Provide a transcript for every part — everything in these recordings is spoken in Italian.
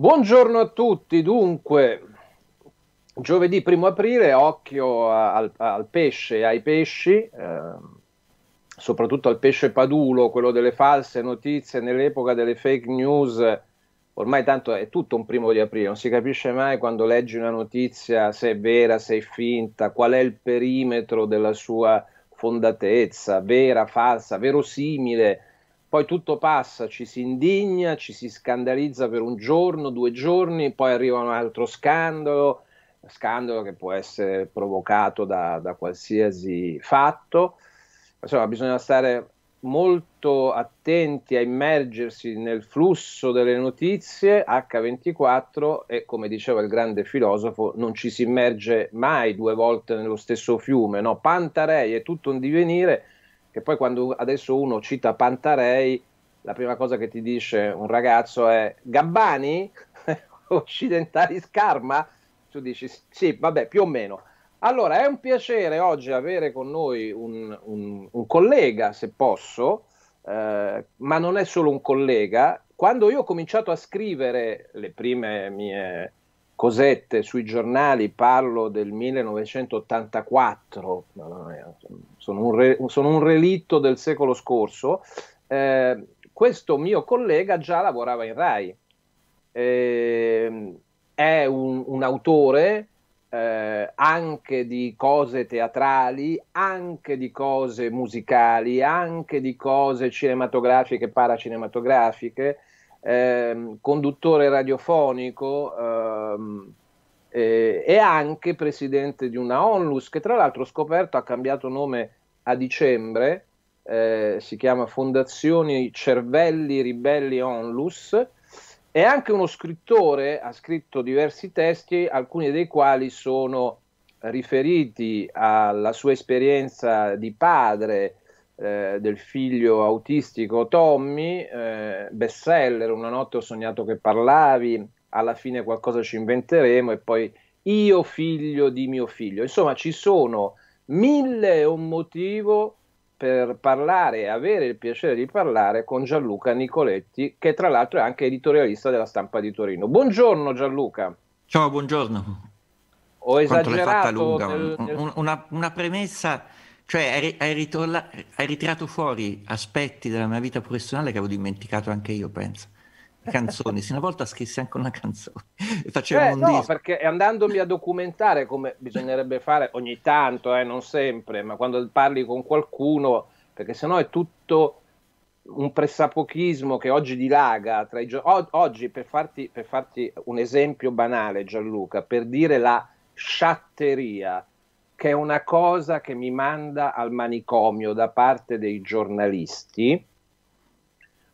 Buongiorno a tutti, dunque giovedì 1 aprile, occhio al, al pesce e ai pesci, eh, soprattutto al pesce padulo, quello delle false notizie nell'epoca delle fake news, ormai tanto è tutto un primo di aprile, non si capisce mai quando leggi una notizia se è vera, se è finta, qual è il perimetro della sua fondatezza, vera, falsa, verosimile poi tutto passa, ci si indigna, ci si scandalizza per un giorno, due giorni, poi arriva un altro scandalo, scandalo che può essere provocato da, da qualsiasi fatto. Insomma, bisogna stare molto attenti a immergersi nel flusso delle notizie H24 e come diceva il grande filosofo non ci si immerge mai due volte nello stesso fiume, no? Pantarei è tutto un divenire che poi quando adesso uno cita Pantarei, la prima cosa che ti dice un ragazzo è Gabbani? Occidentali Scarma? Tu dici sì, vabbè, più o meno. Allora, è un piacere oggi avere con noi un, un, un collega, se posso, eh, ma non è solo un collega. Quando io ho cominciato a scrivere le prime mie cosette sui giornali, parlo del 1984, sono un, re, sono un relitto del secolo scorso, eh, questo mio collega già lavorava in RAI. Eh, è un, un autore eh, anche di cose teatrali, anche di cose musicali, anche di cose cinematografiche paracinematografiche, eh, conduttore radiofonico eh, e anche presidente di una onlus che tra l'altro ho scoperto ha cambiato nome a dicembre, eh, si chiama Fondazioni Cervelli Ribelli Onlus, è anche uno scrittore, ha scritto diversi testi, alcuni dei quali sono riferiti alla sua esperienza di padre eh, del figlio autistico Tommy, eh, bestseller Una notte ho sognato che parlavi, alla fine qualcosa ci inventeremo e poi Io figlio di mio figlio. Insomma, ci sono mille e un motivo per parlare e avere il piacere di parlare con Gianluca Nicoletti, che tra l'altro è anche editorialista della stampa di Torino. Buongiorno Gianluca. Ciao, buongiorno. Ho esagerato. Lunga, nel, nel... Una, una, premessa, cioè hai, hai, ritorla, hai ritirato fuori aspetti della mia vita professionale che avevo dimenticato anche io, penso canzoni. Se una volta scrissi anche una canzone, facevamo eh, un no, disco. perché andandomi a documentare come bisognerebbe fare ogni tanto, eh, non sempre, ma quando parli con qualcuno, perché sennò è tutto un pressapochismo che oggi dilaga tra i giovani. Oggi, per farti, per farti un esempio banale, Gianluca, per dire la sciatteria, che è una cosa che mi manda al manicomio da parte dei giornalisti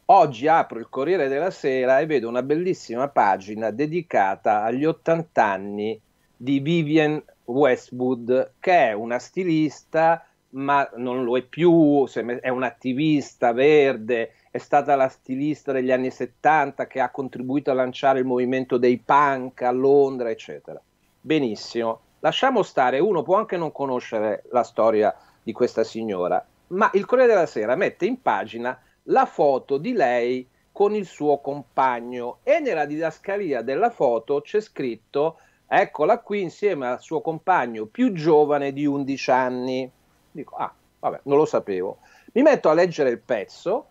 Oggi apro il Corriere della Sera e vedo una bellissima pagina dedicata agli 80 anni di Vivian Westwood, che è una stilista, ma non lo è più, è un'attivista verde, è stata la stilista degli anni 70 che ha contribuito a lanciare il movimento dei punk a Londra, eccetera. Benissimo, lasciamo stare, uno può anche non conoscere la storia di questa signora, ma il Corriere della Sera mette in pagina la foto di lei con il suo compagno e nella didascalia della foto c'è scritto eccola qui insieme al suo compagno più giovane di 11 anni. Dico, ah, vabbè, non lo sapevo. Mi metto a leggere il pezzo,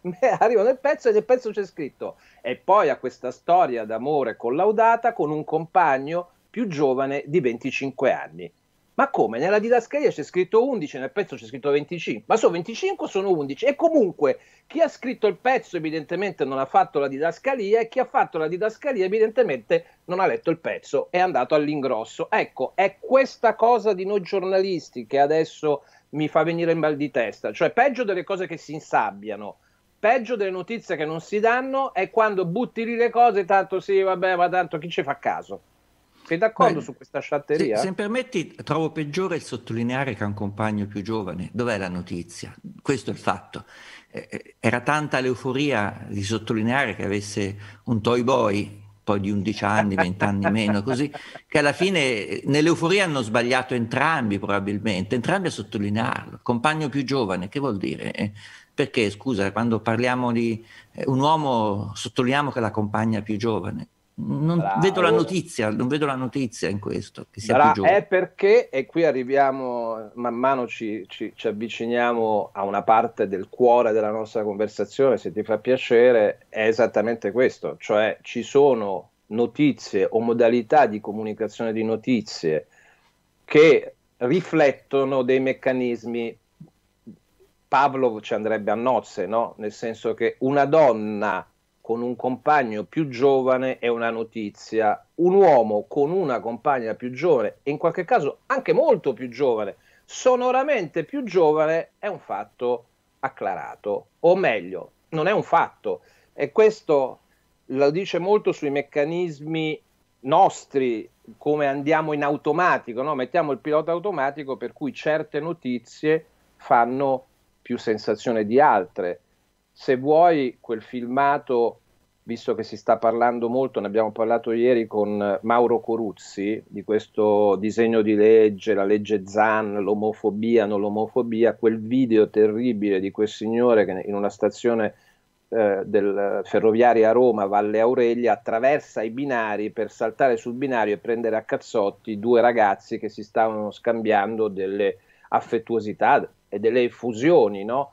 arrivo nel pezzo e nel pezzo c'è scritto e poi a questa storia d'amore collaudata con un compagno più giovane di 25 anni. Ma come? Nella didascalia c'è scritto 11, nel pezzo c'è scritto 25, ma sono 25 o sono 11? E comunque chi ha scritto il pezzo evidentemente non ha fatto la didascalia e chi ha fatto la didascalia evidentemente non ha letto il pezzo, è andato all'ingrosso. Ecco, è questa cosa di noi giornalisti che adesso mi fa venire in mal di testa, cioè peggio delle cose che si insabbiano peggio delle notizie che non si danno è quando butti lì le cose, tanto sì, vabbè, ma tanto chi ci fa caso? Sei d'accordo Beh, su questa sciatteria? Se, se mi permetti, trovo peggiore il sottolineare che ha un compagno più giovane. Dov'è la notizia? Questo è il fatto. Eh, eh era tanta l'euforia di sottolineare che avesse un toy boy poi di 11 anni, 20 anni meno, così, che alla fine eh, nell'euforia hanno sbagliato entrambi probabilmente, entrambi a sottolinearlo. Compagno più giovane, che vuol dire? Eh, perché, scusa, quando parliamo di un uomo sottolineiamo che è la compagna più giovane non Bravo. vedo la notizia, non vedo la notizia in questo. Che sia più è perché, e qui arriviamo, man mano ci, ci, ci, avviciniamo a una parte del cuore della nostra conversazione, se ti fa piacere, è esattamente questo, cioè ci sono notizie o modalità di comunicazione di notizie che riflettono dei meccanismi. Pavlov ci andrebbe a nozze, no? nel senso che una donna con un compagno più giovane è una notizia, un uomo con una compagna più giovane e in qualche caso anche molto più giovane, sonoramente più giovane è un fatto acclarato, o meglio, non è un fatto e questo lo dice molto sui meccanismi nostri, come andiamo in automatico, no? mettiamo il pilota automatico per cui certe notizie fanno più sensazione di altre se vuoi quel filmato, visto che si sta parlando molto, ne abbiamo parlato ieri con Mauro Coruzzi di questo disegno di legge, la legge Zan, l'omofobia, non l'omofobia, quel video terribile di quel signore che in una stazione eh, del ferroviaria a Roma, Valle Aurelia, attraversa i binari per saltare sul binario e prendere a cazzotti due ragazzi che si stavano scambiando delle affettuosità e delle effusioni, no?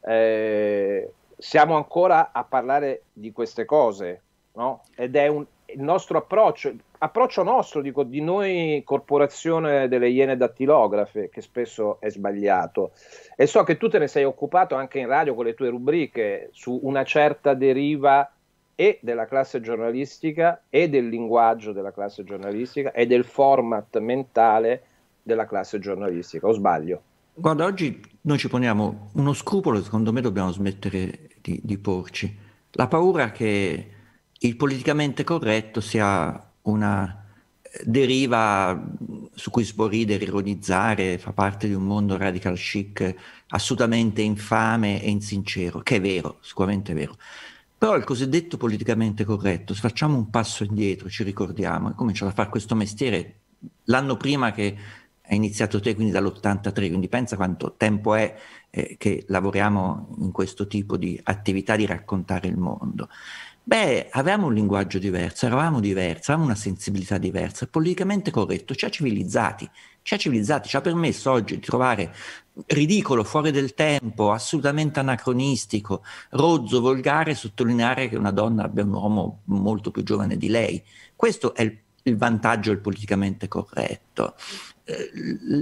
Eh, siamo ancora a parlare di queste cose, no? Ed è un, il nostro approccio, approccio nostro, dico, di noi corporazione delle iene dattilografe, che spesso è sbagliato. E so che tu te ne sei occupato anche in radio con le tue rubriche su una certa deriva e della classe giornalistica e del linguaggio della classe giornalistica e del format mentale della classe giornalistica, o sbaglio? Guarda, oggi noi ci poniamo uno scrupolo, secondo me dobbiamo smettere di, di porci. La paura che il politicamente corretto sia una eh, deriva su cui sborridere, ironizzare, fa parte di un mondo radical chic assolutamente infame e insincero, che è vero, sicuramente è vero. Però il cosiddetto politicamente corretto, se facciamo un passo indietro, ci ricordiamo, è cominciato a fare questo mestiere l'anno prima che è iniziato te quindi dall'83, quindi pensa quanto tempo è eh, che lavoriamo in questo tipo di attività di raccontare il mondo. Beh, avevamo un linguaggio diverso, eravamo diversi, avevamo una sensibilità diversa, politicamente corretto, ci ha civilizzati, ci ha civilizzati, ci ha permesso oggi di trovare ridicolo, fuori del tempo, assolutamente anacronistico, rozzo, volgare, sottolineare che una donna abbia un uomo molto più giovane di lei. Questo è il il vantaggio del politicamente corretto. Eh,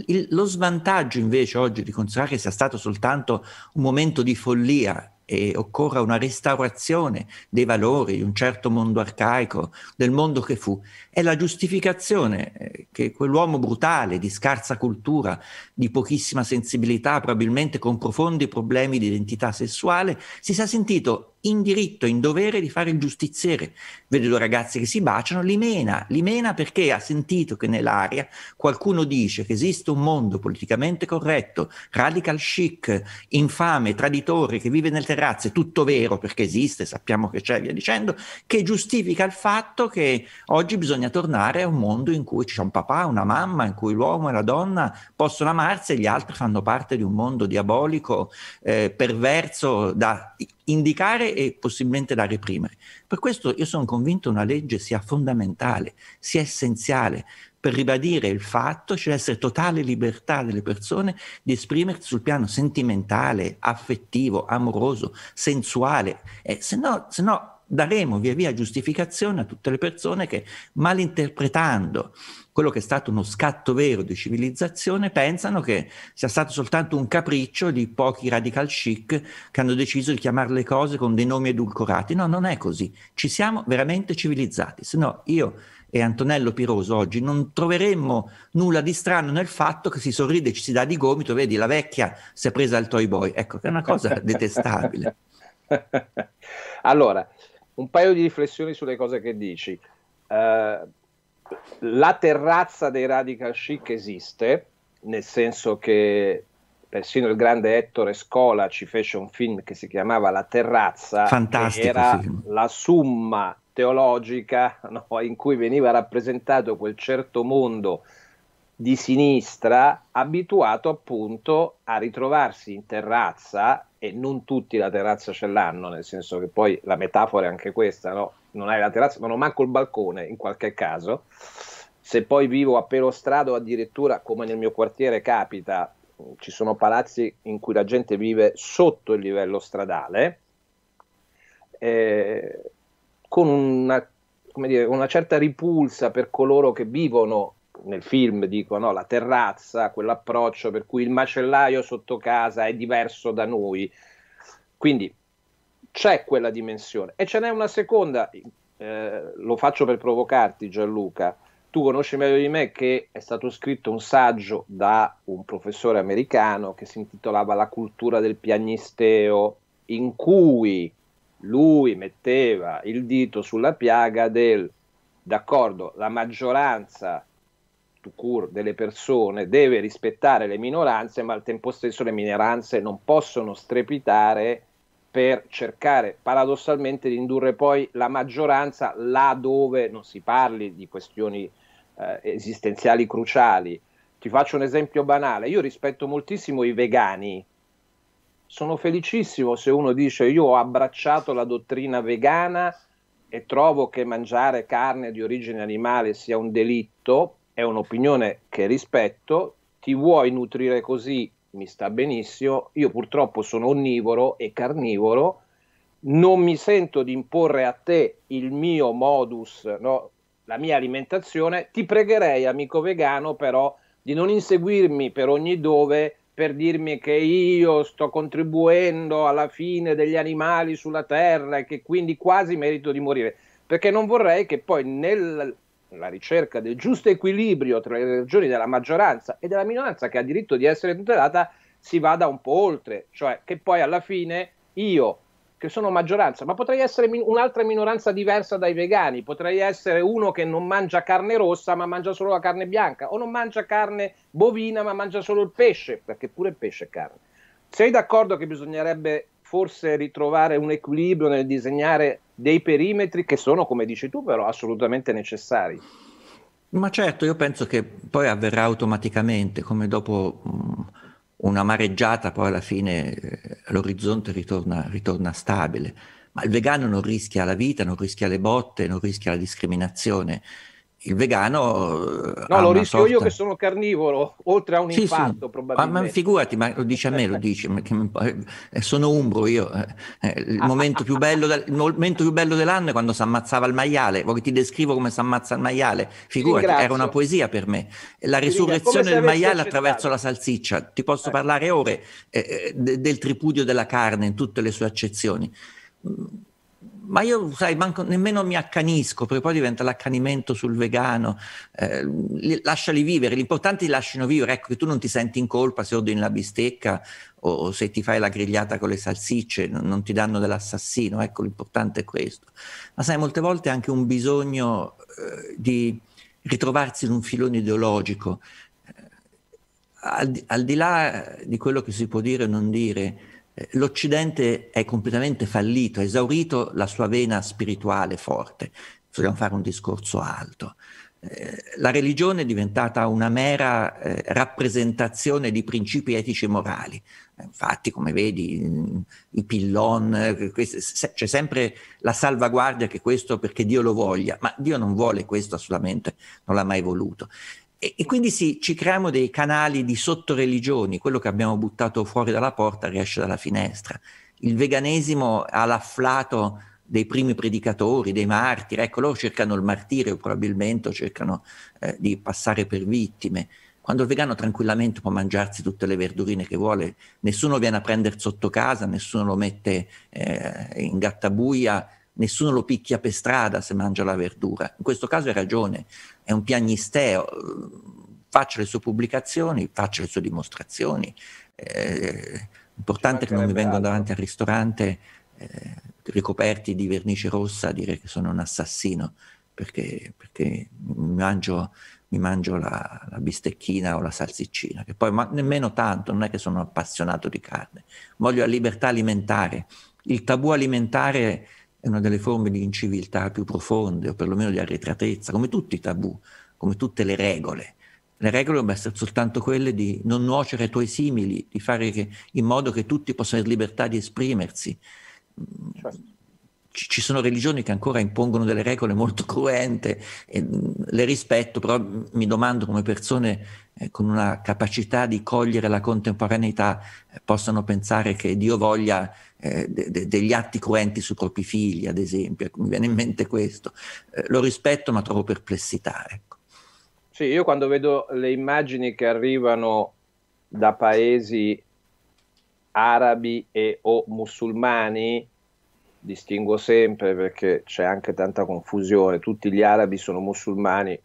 il, lo svantaggio invece oggi di considerare che sia stato soltanto un momento di follia e occorra una restaurazione dei valori di un certo mondo arcaico, del mondo che fu. È la giustificazione eh, che quell'uomo brutale, di scarsa cultura, di pochissima sensibilità, probabilmente con profondi problemi di identità sessuale, si sia sentito in diritto, in dovere di fare il giustiziere. Vede due ragazzi che si baciano, li mena, li mena perché ha sentito che nell'aria qualcuno dice che esiste un mondo politicamente corretto, radical chic, infame, traditore, che vive nelle terrazze, tutto vero perché esiste, sappiamo che c'è, via dicendo, che giustifica il fatto che oggi bisogna tornare a un mondo in cui c'è un papà, una mamma, in cui l'uomo e la donna possono amarsi e gli altri fanno parte di un mondo diabolico, eh, perverso, da indicare e possibilmente da reprimere. Per questo io sono convinto una legge sia fondamentale, sia essenziale per ribadire il fatto ci cioè deve essere totale libertà delle persone di esprimersi sul piano sentimentale, affettivo, amoroso, sensuale. Eh, se no, se no daremo via via giustificazione a tutte le persone che, malinterpretando quello che è stato uno scatto vero di civilizzazione, pensano che sia stato soltanto un capriccio di pochi radical chic che hanno deciso di chiamare le cose con dei nomi edulcorati. No, non è così. Ci siamo veramente civilizzati. Se no, io e Antonello Piroso oggi non troveremmo nulla di strano nel fatto che si sorride e ci si dà di gomito, vedi la vecchia si è presa il toy boy. Ecco, che è una cosa detestabile. allora, un paio di riflessioni sulle cose che dici. Uh, la terrazza dei radical chic esiste, nel senso che persino il grande Ettore Scola ci fece un film che si chiamava La terrazza, Fantastico, era sì. la summa teologica no, in cui veniva rappresentato quel certo mondo di sinistra abituato appunto a ritrovarsi in terrazza e non tutti la terrazza ce l'hanno, nel senso che poi la metafora è anche questa, no? Non hai la terrazza, ma non manco il balcone in qualche caso. Se poi vivo a Pelostrado, o addirittura come nel mio quartiere capita, ci sono palazzi in cui la gente vive sotto il livello stradale, eh, con una, dire, una certa ripulsa per coloro che vivono nel film dicono la terrazza, quell'approccio per cui il macellaio sotto casa è diverso da noi. Quindi c'è quella dimensione. E ce n'è una seconda, eh, lo faccio per provocarti Gianluca, tu conosci meglio di me che è stato scritto un saggio da un professore americano che si intitolava La cultura del piagnisteo, in cui lui metteva il dito sulla piaga del, d'accordo, la maggioranza court delle persone deve rispettare le minoranze, ma al tempo stesso le minoranze non possono strepitare per cercare paradossalmente di indurre poi la maggioranza là dove non si parli di questioni eh, esistenziali cruciali. Ti faccio un esempio banale, io rispetto moltissimo i vegani, sono felicissimo se uno dice io ho abbracciato la dottrina vegana e trovo che mangiare carne di origine animale sia un delitto, è un'opinione che rispetto, ti vuoi nutrire così, mi sta benissimo, io purtroppo sono onnivoro e carnivoro, non mi sento di imporre a te il mio modus, no? la mia alimentazione, ti pregherei amico vegano però di non inseguirmi per ogni dove per dirmi che io sto contribuendo alla fine degli animali sulla terra e che quindi quasi merito di morire, perché non vorrei che poi nel la ricerca del giusto equilibrio tra le regioni della maggioranza e della minoranza che ha diritto di essere tutelata si vada un po' oltre, cioè che poi alla fine io che sono maggioranza, ma potrei essere min- un'altra minoranza diversa dai vegani, potrei essere uno che non mangia carne rossa ma mangia solo la carne bianca o non mangia carne bovina ma mangia solo il pesce, perché pure il pesce è carne. Sei d'accordo che bisognerebbe forse ritrovare un equilibrio nel disegnare dei perimetri che sono, come dici tu, però assolutamente necessari. Ma certo, io penso che poi avverrà automaticamente, come dopo mm, una mareggiata, poi alla fine eh, l'orizzonte ritorna, ritorna stabile. Ma il vegano non rischia la vita, non rischia le botte, non rischia la discriminazione il vegano... No, lo rischio sorta... io che sono carnivoro, oltre a un sì, infarto sì. probabilmente. Ma, ma, figurati, ma lo dice a me, eh. lo dice, eh, sono umbro io. Eh. Il ah. momento, più bello del, il momento più bello dell'anno è quando si ammazzava il maiale, vorrei ti descrivo come si ammazza il maiale, figurati, era una poesia per me. La risurrezione del maiale attraverso la salsiccia, ti posso eh. parlare ore eh, del tripudio della carne in tutte le sue accezioni ma io, sai, manco, nemmeno mi accanisco, perché poi diventa l'accanimento sul vegano. Eh, lasciali vivere, l'importante è che lasciano vivere, ecco che tu non ti senti in colpa se ordini la bistecca o, o se ti fai la grigliata con le salsicce, non, non, ti danno dell'assassino, ecco l'importante è questo. Ma sai, molte volte è anche un bisogno eh, di ritrovarsi in un filone ideologico. Eh, al, al di là di quello che si può dire o non dire, eh, L'Occidente è completamente fallito, ha esaurito la sua vena spirituale forte. Dobbiamo fare un discorso alto. Eh, la religione è diventata una mera eh, rappresentazione di principi etici e morali. Infatti, come vedi, i pillon, c'è sempre la salvaguardia che questo perché Dio lo voglia, ma Dio non vuole questo assolutamente, non l'ha mai voluto. E, e quindi sì, ci creiamo dei canali di sottoreligioni, quello che abbiamo buttato fuori dalla porta riesce dalla finestra. Il veganesimo ha l'afflato dei primi predicatori, dei martiri, ecco loro cercano il martirio probabilmente, cercano eh, di passare per vittime. Quando il vegano tranquillamente può mangiarsi tutte le verdurine che vuole, nessuno viene a prendere sotto casa, nessuno lo mette eh, in gattabuia, nessuno lo picchia per strada se mangia la verdura. In questo caso hai ragione, è un piagnisteo, faccia le sue pubblicazioni, faccia le sue dimostrazioni. Eh, l'importante è che non mi vengano davanti al ristorante eh, ricoperti di vernice rossa a dire che sono un assassino, perché, perché mi mangio, mi mangio la, la, bistecchina o la salsiccina, che poi ma nemmeno tanto, non è che sono appassionato di carne, voglio la libertà alimentare. Il tabù alimentare è una delle forme di inciviltà più profonde, o perlomeno di arretratezza, come tutti i tabù, come tutte le regole. Le regole dovrebbero essere soltanto quelle di non nuocere ai tuoi simili, di fare che, in modo che tutti possano avere libertà di esprimersi. Certo ci sono religioni che ancora impongono delle regole molto cruente, mm, le rispetto, però mm, mi domando come persone eh, con una capacità di cogliere la contemporaneità eh, possano pensare che Dio voglia eh, de- de- degli atti cruenti sui propri figli, ad esempio, ecco, mi viene in mente questo. Eh, lo rispetto ma trovo perplessità. Ecco. Sì, io quando vedo le immagini che arrivano da paesi arabi e o musulmani, distingo sempre perché c'è anche tanta confusione, tutti gli arabi sono musulmani,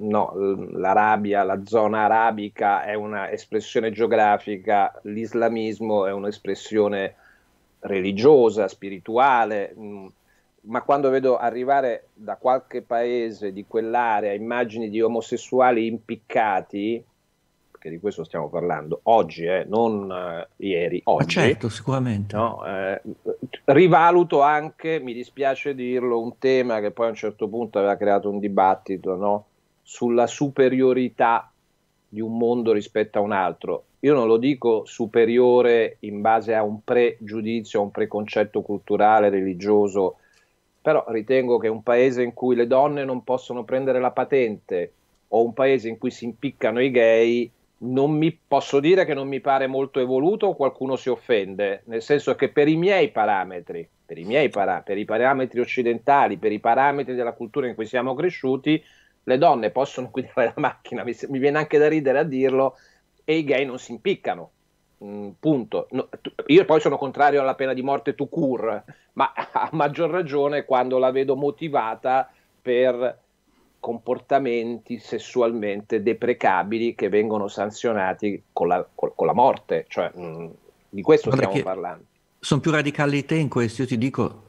no, l'Arabia, la zona arabica è un'espressione geografica, l'islamismo è un'espressione religiosa, spirituale, mm. ma quando vedo arrivare da qualche paese di quell'area immagini di omosessuali impiccati, perché di questo stiamo parlando oggi, eh, non eh, ieri, oggi. Ma certo, sicuramente. No? Eh, rivaluto anche, mi dispiace dirlo, un tema che poi a un certo punto aveva creato un dibattito no? sulla superiorità di un mondo rispetto a un altro. Io non lo dico superiore in base a un pregiudizio, a un preconcetto culturale, religioso, però ritengo che un paese in cui le donne non possono prendere la patente o un paese in cui si impiccano i gay non mi posso dire che non mi pare molto evoluto, o qualcuno si offende, nel senso che per i miei parametri, per i, miei para- per i parametri occidentali, per i parametri della cultura in cui siamo cresciuti, le donne possono guidare la macchina, mi, mi viene anche da ridere a dirlo, e i gay non si impiccano. Mm, punto. No, tu, io poi sono contrario alla pena di morte to cure, ma a maggior ragione quando la vedo motivata per comportamenti sessualmente deprecabili che vengono sanzionati con la, con, con la morte, cioè mh, mm, di questo Guarda stiamo parlando. Sono più radicali di te in questo, io ti dico,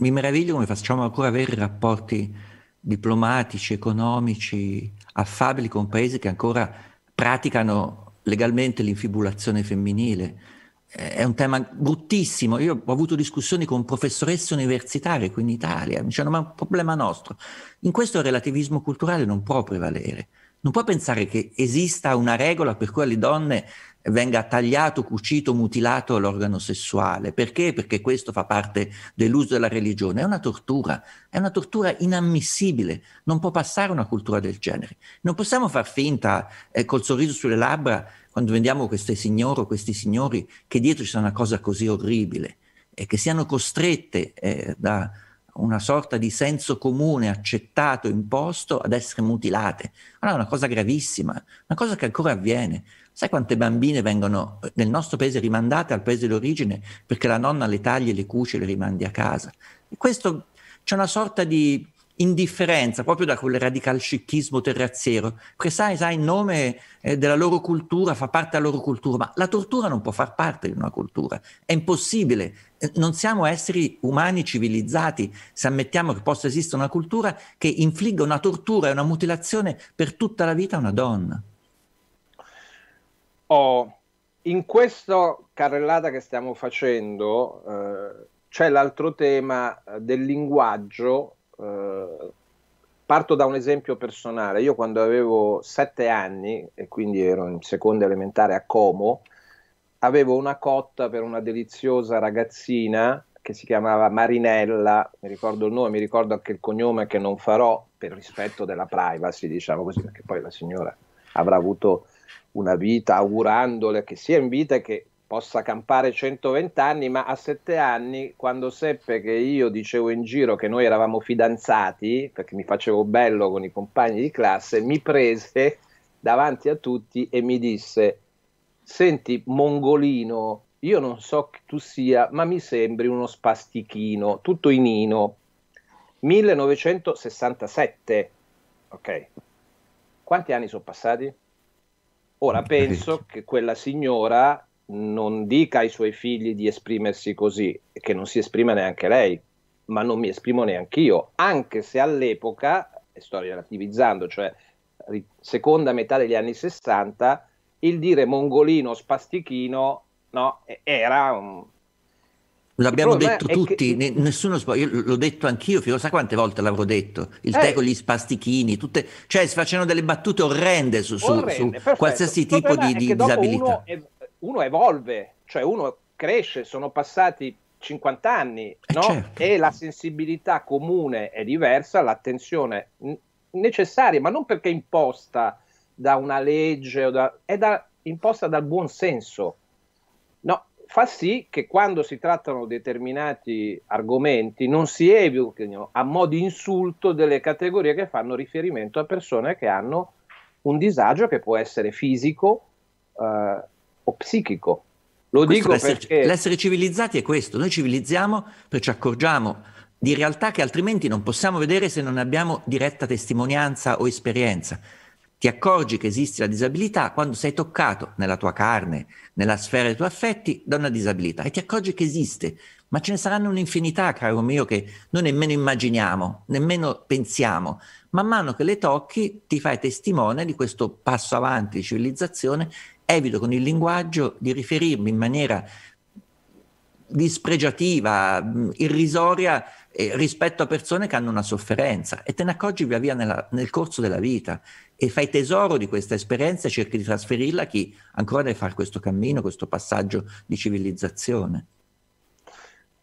mi meraviglio come facciamo ancora avere rapporti diplomatici, economici, affabili con paesi che ancora praticano legalmente l'infibulazione femminile eh, è un tema bruttissimo. Io ho avuto discussioni con professoresse universitarie qui in Italia, mi dicevano ma è un problema nostro. In questo relativismo culturale non può prevalere. Non può pensare che esista una regola per cui alle donne venga tagliato, cucito, mutilato l'organo sessuale. Perché? Perché questo fa parte dell'uso della religione. È una tortura, è una tortura inammissibile. Non può passare una cultura del genere. Non possiamo far finta, eh, col sorriso sulle labbra, quando vediamo queste signore o questi signori, che dietro ci sono una cosa così orribile e che siano costrette eh, da una sorta di senso comune accettato, imposto, ad essere mutilate. Allora è una cosa gravissima, una cosa che ancora avviene. Sai quante bambine vengono eh, nel nostro paese rimandate al paese d'origine perché la nonna le taglia e le cuce e le rimandi a casa? E questo c'è una sorta di indifferenza proprio da quel radical scicchismo terrazziero, perché sai, sai, in nome eh, della loro cultura fa parte della loro cultura, ma la tortura non può far parte di una cultura, è impossibile, eh, non siamo esseri umani civilizzati se ammettiamo che possa esistere una cultura che infligga una tortura e una mutilazione per tutta la vita a una donna. Oh, in questa carrellata che stiamo facendo eh, c'è l'altro tema eh, del linguaggio. Eh, parto da un esempio personale. Io quando avevo sette anni, e quindi ero in seconda elementare a Como, avevo una cotta per una deliziosa ragazzina che si chiamava Marinella, mi ricordo il nome, mi ricordo anche il cognome che non farò per rispetto della privacy, diciamo così, perché poi la signora avrà avuto una vita augurandole che sia in vita e che possa campare 120 anni, ma a 7 anni, quando seppe che io dicevo in giro che noi eravamo fidanzati, perché mi facevo bello con i compagni di classe, mi prese davanti a tutti e mi disse, senti mongolino, io non so chi tu sia, ma mi sembri uno spastichino, tutto in ino. 1967, ok. Quanti anni sono passati? Ora penso che quella signora non dica ai suoi figli di esprimersi così, che non si esprima neanche lei, ma non mi esprimo neanche io, anche se all'epoca, e sto relativizzando, cioè seconda metà degli anni 60, il dire mongolino spastichino no, era un, L'abbiamo detto eh, tutti, che... nessuno sbaglia, l'ho detto anch'io, lo sa quante volte l'avrò detto, il eh. tè con gli spastichini, tutte, cioè si facevano delle battute orrende su, su, orrende, su qualsiasi tipo di, di disabilità. Uno, ev- uno, evolve, cioè uno cresce, sono passati 50 anni eh no? certo. e la sensibilità comune è diversa, l'attenzione necessaria, ma non perché imposta da una legge, da, è da, imposta dal buon senso fa sì che quando si trattano determinati argomenti non si evitino a modo di insulto delle categorie che fanno riferimento a persone che hanno un disagio che può essere fisico eh, o psichico. Lo dico l'essere, perché... L'essere civilizzati è questo, noi civilizziamo perché ci accorgiamo di realtà che altrimenti non possiamo vedere se non abbiamo diretta testimonianza o esperienza ti accorgi che esiste la disabilità quando sei toccato nella tua carne, nella sfera dei tuoi affetti, da una disabilità e ti accorgi che esiste, ma ce ne saranno un'infinità, caro mio, che noi nemmeno immaginiamo, nemmeno pensiamo. Man mano che le tocchi ti fai testimone di questo passo avanti di civilizzazione, evito con il linguaggio di riferirmi in maniera dispregiativa, mm, irrisoria eh, rispetto a persone che hanno una sofferenza e te ne accorgi via via nella, nel corso della vita e fai tesoro di questa esperienza e cerchi di trasferirla a chi ancora deve fare questo cammino, questo passaggio di civilizzazione.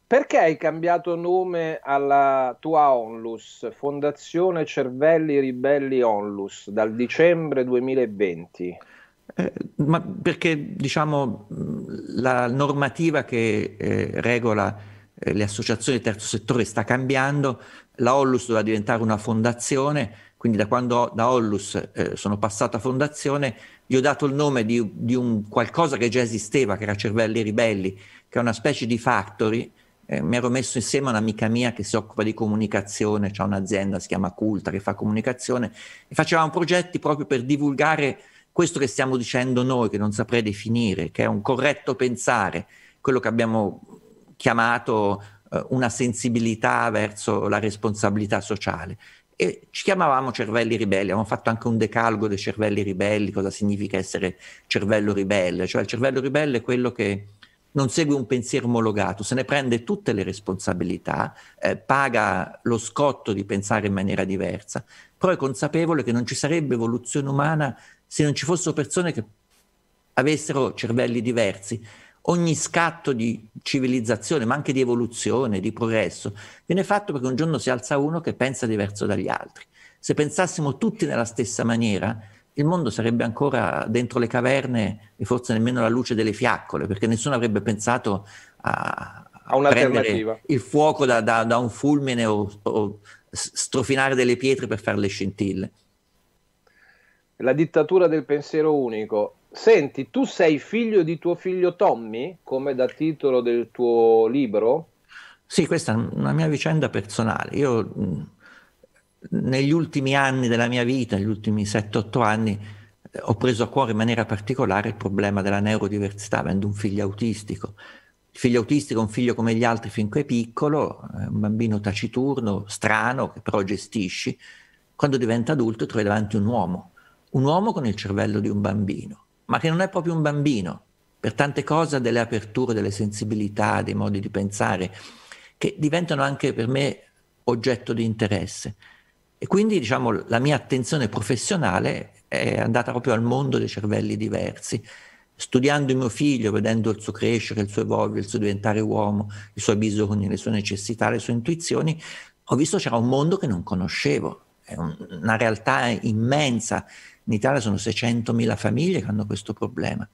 Perché hai cambiato nome alla tua Onlus, Fondazione Cervelli Ribelli Onlus, dal dicembre 2020? Eh, ma perché diciamo mm, la normativa che eh, regola eh, le associazioni del terzo settore sta cambiando, la Onlus doveva diventare una fondazione, quindi da quando da Ollus eh, sono passato a fondazione, gli ho dato il nome di, di, un qualcosa che già esisteva, che era Cervelli Ribelli, che è una specie di factory. Eh, mi ero messo insieme a un'amica mia che si occupa di comunicazione, c'è un'azienda, si chiama Culta, che fa comunicazione, e facevamo progetti proprio per divulgare questo che stiamo dicendo noi, che non saprei definire, che è un corretto pensare, quello che abbiamo chiamato eh, una sensibilità verso la responsabilità sociale e ci chiamavamo cervelli ribelli, abbiamo fatto anche un decalogo dei cervelli ribelli, cosa significa essere cervello ribelle, cioè il cervello ribelle è quello che non segue un pensiero omologato, se ne prende tutte le responsabilità, eh, paga lo scotto di pensare in maniera diversa, però è consapevole che non ci sarebbe evoluzione umana se non ci fossero persone che avessero cervelli diversi ogni scatto di civilizzazione, ma anche di evoluzione, di progresso, viene fatto perché un giorno si alza uno che pensa diverso dagli altri. Se pensassimo tutti nella stessa maniera, il mondo sarebbe ancora dentro le caverne e forse nemmeno la luce delle fiaccole, perché nessuno avrebbe pensato a, a un'alternativa. il fuoco da, da, da un fulmine o, o strofinare delle pietre per fare le scintille. La dittatura del pensiero unico, Senti, tu sei figlio di tuo figlio Tommy, come da titolo del tuo libro? Sì, questa è una mia vicenda personale. Io negli ultimi anni della mia vita, negli ultimi 7-8 anni, ho preso a cuore in maniera particolare il problema della neurodiversità, avendo un figlio autistico. Il figlio autistico è un figlio come gli altri finché è piccolo, è un bambino taciturno, strano, che però gestisci. Quando diventa adulto trovi davanti un uomo, un uomo con il cervello di un bambino ma che non è proprio un bambino, per tante cose delle aperture, delle sensibilità, dei modi di pensare, che diventano anche per me oggetto di interesse. E quindi diciamo, la mia attenzione professionale è andata proprio al mondo dei cervelli diversi. Studiando mio figlio, vedendo il suo crescere, il suo evolvere, il suo diventare uomo, i suoi bisogni, le sue necessità, le sue intuizioni, ho visto c'era un mondo che non conoscevo, è una realtà immensa. In Italia sono 600.000 famiglie che hanno questo problema,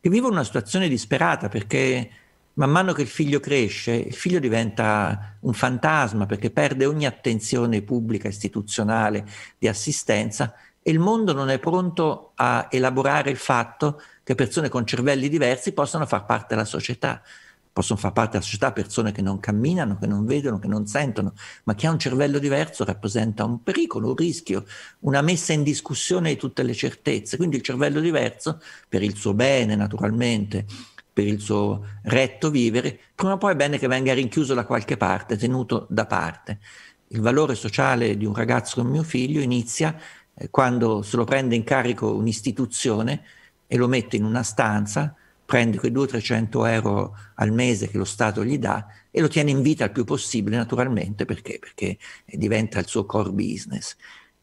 che vivono una situazione disperata perché man mano che il figlio cresce, il figlio diventa un fantasma perché perde ogni attenzione pubblica, istituzionale, di assistenza e il mondo non è pronto a elaborare il fatto che persone con cervelli diversi possano far parte della società possono far parte della società persone che non camminano, che non vedono, che non sentono, ma chi ha un cervello diverso rappresenta un pericolo, un rischio, una messa in discussione di tutte le certezze. Quindi il cervello diverso, per il suo bene naturalmente, per il suo retto vivere, prima o poi è bene che venga rinchiuso da qualche parte, tenuto da parte. Il valore sociale di un ragazzo come mio figlio inizia eh, quando se lo prende in carico un'istituzione e lo mette in una stanza prende quei 200-300 euro al mese che lo Stato gli dà e lo tiene in vita il più possibile naturalmente perché? perché diventa il suo core business.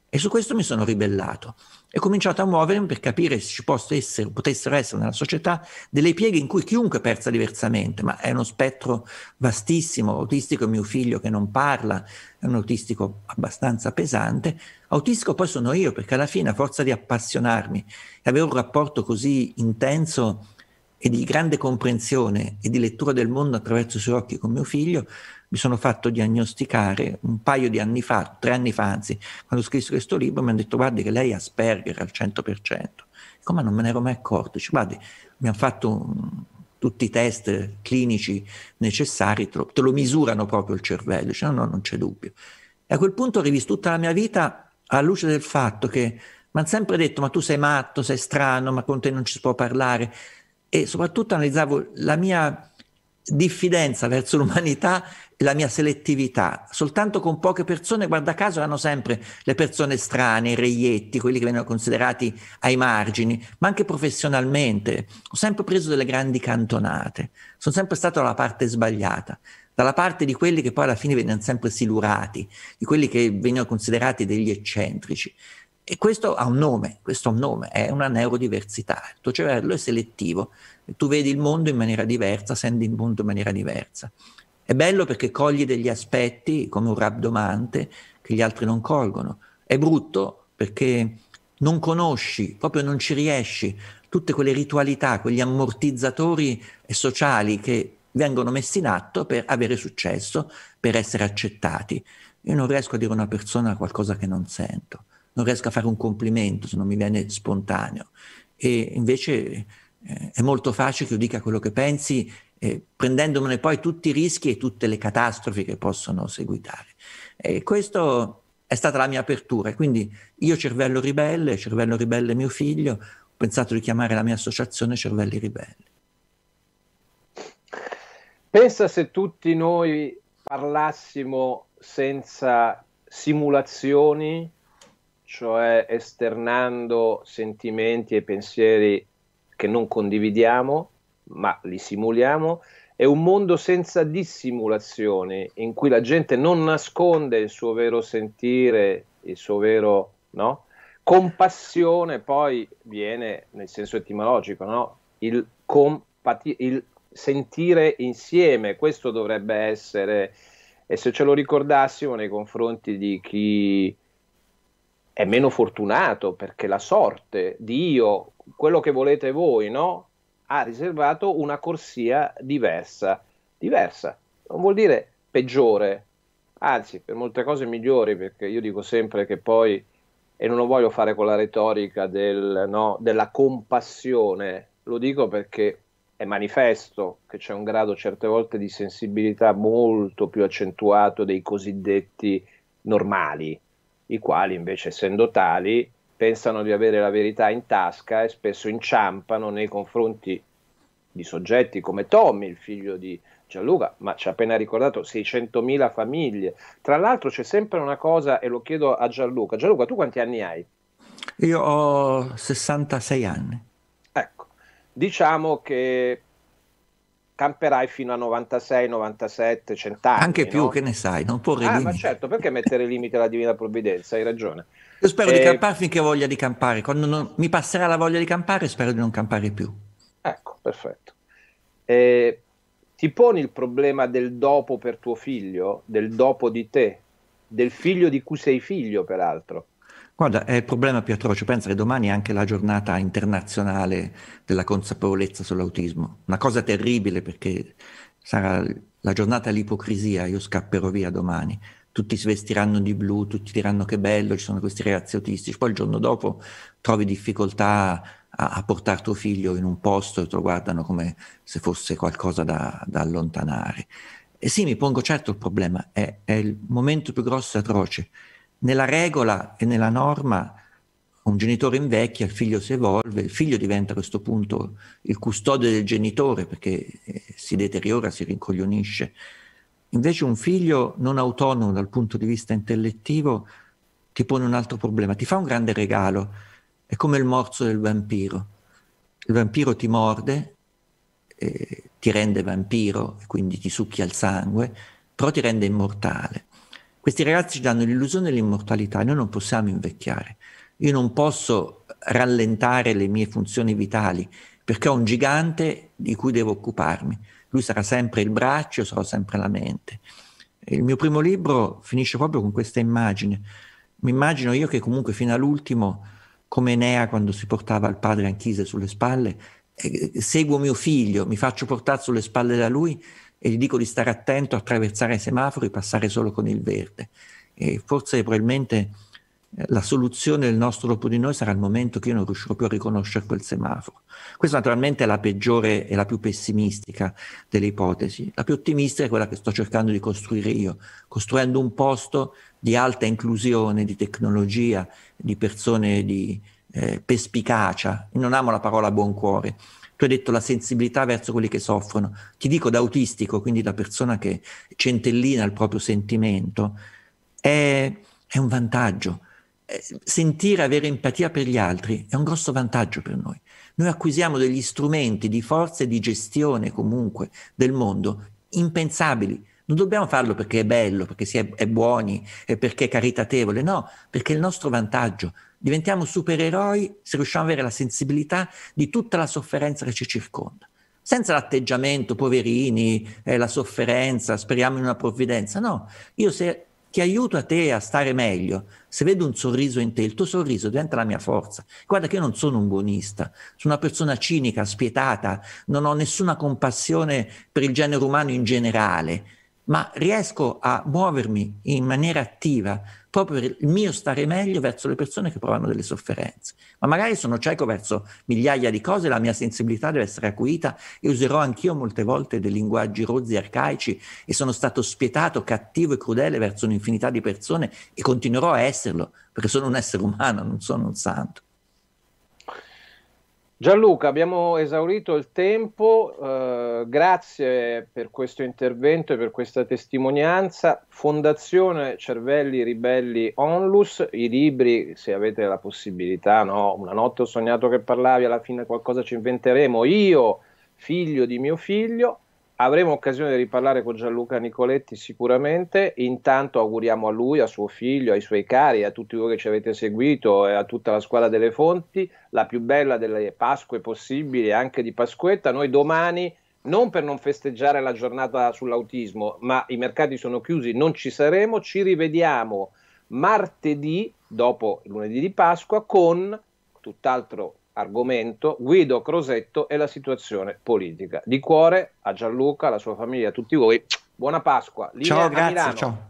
E su questo mi sono ribellato e ho cominciato a muovermi per capire se ci essere, potessero essere nella società delle pieghe in cui chiunque pensa diversamente, ma è uno spettro vastissimo, autistico è mio figlio che non parla, è un autistico abbastanza pesante, autistico poi sono io perché alla fine a forza di appassionarmi e avere un rapporto così intenso e di grande comprensione e di lettura del mondo attraverso i suoi occhi con mio figlio, mi sono fatto diagnosticare un paio di anni fa, tre anni fa anzi, quando ho scritto questo libro, mi hanno detto guardi che lei è Asperger al 100%. Come non me ne ero mai accorto? Dice, guardi, mi hanno fatto mm, tutti i test clinici necessari, te lo, te lo misurano proprio il cervello. Dice, no, no, non c'è dubbio. E a quel punto ho rivisto tutta la mia vita alla luce del fatto che mi hanno sempre detto ma tu sei matto, sei strano, ma con te non ci si può parlare e soprattutto analizzavo la mia diffidenza verso l'umanità e la mia selettività. Soltanto con poche persone, guarda caso, erano sempre le persone strane, i reietti, quelli che venivano considerati ai margini, ma anche professionalmente. Ho sempre preso delle grandi cantonate, sono sempre stato dalla parte sbagliata, dalla parte di quelli che poi alla fine venivano sempre silurati, di quelli che venivano considerati degli eccentrici. E questo ha un nome, questo ha un nome, è una neurodiversità. Il tuo cervello è selettivo, tu vedi il mondo in maniera diversa, senti il mondo in maniera diversa. È bello perché cogli degli aspetti come un rabdomante che gli altri non colgono. È brutto perché non conosci, proprio non ci riesci, tutte quelle ritualità, quegli ammortizzatori sociali che vengono messi in atto per avere successo, per essere accettati. Io non riesco a dire a una persona qualcosa che non sento non riesco a fare un complimento se non mi viene spontaneo. E invece eh, è molto facile che io dica quello che pensi, eh, prendendomene poi tutti i rischi e tutte le catastrofi che possono seguitare. E questa è stata la mia apertura. Quindi io cervello ribelle, cervello ribelle mio figlio, ho pensato di chiamare la mia associazione Cervelli Ribelli. Pensa se tutti noi parlassimo senza simulazioni, cioè esternando sentimenti e pensieri che non condividiamo, ma li simuliamo, è un mondo senza dissimulazioni, in cui la gente non nasconde il suo vero sentire, il suo vero no? compassione, poi viene nel senso etimologico, no? il, compati- il sentire insieme, questo dovrebbe essere, e se ce lo ricordassimo nei confronti di chi è meno fortunato perché la sorte, Dio, quello che volete voi, no? ha riservato una corsia diversa. Diversa non vuol dire peggiore, anzi per molte cose migliori perché io dico sempre che poi, e non lo voglio fare con la retorica del, no, della compassione, lo dico perché è manifesto che c'è un grado certe volte di sensibilità molto più accentuato dei cosiddetti normali i quali invece essendo tali pensano di avere la verità in tasca e spesso inciampano nei confronti di soggetti come Tommy, il figlio di Gianluca, ma ci ha appena ricordato 600.000 famiglie. Tra l'altro c'è sempre una cosa e lo chiedo a Gianluca. Gianluca, tu quanti anni hai? Io ho 66 anni. Ecco, diciamo che camperai fino a 96, 97, 100 anni. Anche più, no? che ne sai, non porre ah, limiti. ma certo, perché mettere limite alla divina provvidenza? Hai ragione. Io spero e... di eh, campare finché voglia di campare. Quando non... mi passerà la voglia di campare, spero di non campare più. Ecco, perfetto. E... Eh, ti poni il problema del dopo per tuo figlio, del dopo di te, del figlio di cui sei figlio, peraltro. Guarda, è il problema più atroce. Pensa che domani è anche la giornata internazionale della consapevolezza sull'autismo. Una cosa terribile perché sarà la giornata dell'ipocrisia, io scapperò via domani. Tutti si vestiranno di blu, tutti diranno che bello, ci sono questi ragazzi autistici. Poi il giorno dopo trovi difficoltà a, a portare tuo figlio in un posto e te lo guardano come se fosse qualcosa da, da allontanare. E sì, mi pongo certo il problema, è, è il momento più grosso e atroce nella regola e nella norma un genitore invecchia, il figlio si evolve, il figlio diventa a questo punto il custode del genitore perché eh, si deteriora, si rincoglionisce. Invece un figlio non autonomo dal punto di vista intellettivo ti pone un altro problema, ti fa un grande regalo, è come il morso del vampiro. Il vampiro ti morde, eh, ti rende vampiro, quindi ti succhia il sangue, però ti rende immortale. Questi ragazzi ci danno l'illusione dell'immortalità e noi non possiamo invecchiare. Io non posso rallentare le mie funzioni vitali perché ho un gigante di cui devo occuparmi. Lui sarà sempre il braccio, sarò sempre la mente. Il mio primo libro finisce proprio con questa immagine. Mi immagino io che comunque fino all'ultimo, come Enea quando si portava il padre Anchise sulle spalle, eh, eh, seguo mio figlio, mi faccio portare sulle spalle da lui e gli dico di stare attento a attraversare i semafori, e passare solo con il verde. E forse probabilmente eh, la soluzione del nostro dopo di noi sarà il momento che io non riuscirò più a riconoscere quel semaforo. Questa naturalmente è la peggiore e la più pessimistica delle ipotesi. La più ottimistica è quella che sto cercando di costruire io, costruendo un posto di alta inclusione, di tecnologia, di persone di, eh, perspicacia, non amo la parola buon cuore. Tu hai detto la sensibilità verso quelli che soffrono. Ti dico da autistico, quindi da persona che centellina il proprio sentimento, è, è un vantaggio. Eh, sentire, avere empatia per gli altri è un grosso vantaggio per noi. Noi acquisiamo degli strumenti di forza e di gestione comunque del mondo impensabili non dobbiamo farlo perché è bello, perché si è, è buoni, perché è caritatevole, no, perché è il nostro vantaggio. Diventiamo supereroi se riusciamo ad avere la sensibilità di tutta la sofferenza che ci circonda. Senza l'atteggiamento, poverini, eh, la sofferenza, speriamo in una provvidenza. No, io se ti aiuto a te a stare meglio, se vedo un sorriso in te, il tuo sorriso diventa la mia forza. Guarda che io non sono un buonista, sono una persona cinica, spietata, non ho nessuna compassione per il genere umano in generale ma riesco a muovermi in maniera attiva proprio per il mio stare meglio verso le persone che provano delle sofferenze. Ma magari sono cieco verso migliaia di cose, la mia sensibilità deve essere acuita e userò anch'io molte volte dei linguaggi rozzi e arcaici e sono stato spietato, cattivo e crudele verso un'infinità di persone e continuerò a esserlo perché sono un essere umano, non sono un santo. Gianluca, abbiamo esaurito il tempo, eh, grazie per questo intervento e per questa testimonianza. Fondazione Cervelli Ribelli Onlus, i libri, se avete la possibilità, no? una notte ho sognato che parlavi, alla fine qualcosa ci inventeremo, io, figlio di mio figlio, Avremo occasione di riparlare con Gianluca Nicoletti sicuramente. Intanto auguriamo a lui, a suo figlio, ai suoi cari, a tutti voi che ci avete seguito e a tutta la squadra delle fonti la più bella delle Pasque possibili, anche di Pasquetta. Noi domani, non per non festeggiare la giornata sull'autismo, ma i mercati sono chiusi, non ci saremo. Ci rivediamo martedì, dopo lunedì di Pasqua, con tutt'altro argomento Guido Crosetto e la situazione politica. Di cuore a Gianluca, alla sua famiglia, a tutti voi, buona Pasqua. Linea ciao, grazie, ciao.